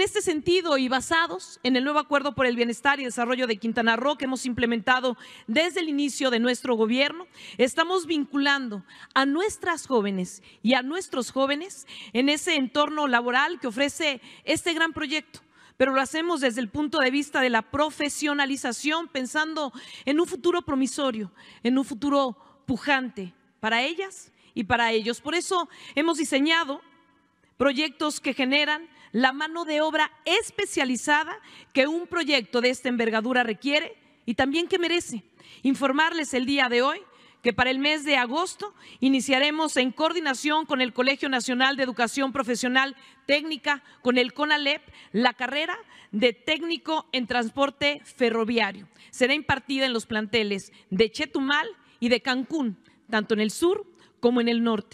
En este sentido y basados en el nuevo acuerdo por el bienestar y desarrollo de Quintana Roo que hemos implementado desde el inicio de nuestro gobierno, estamos vinculando a nuestras jóvenes y a nuestros jóvenes en ese entorno laboral que ofrece este gran proyecto pero lo hacemos desde el punto de vista de la profesionalización, pensando en un futuro promisorio, en un futuro pujante para ellas y para ellos. Por eso hemos diseñado proyectos que generan la mano de obra especializada que un proyecto de esta envergadura requiere y también que merece. Informarles el día de hoy que para el mes de agosto iniciaremos en coordinación con el Colegio Nacional de Educación Profesional Técnica, con el CONALEP, la carrera de técnico en transporte ferroviario. Será impartida en los planteles de Chetumal y de Cancún, tanto en el sur como en el norte.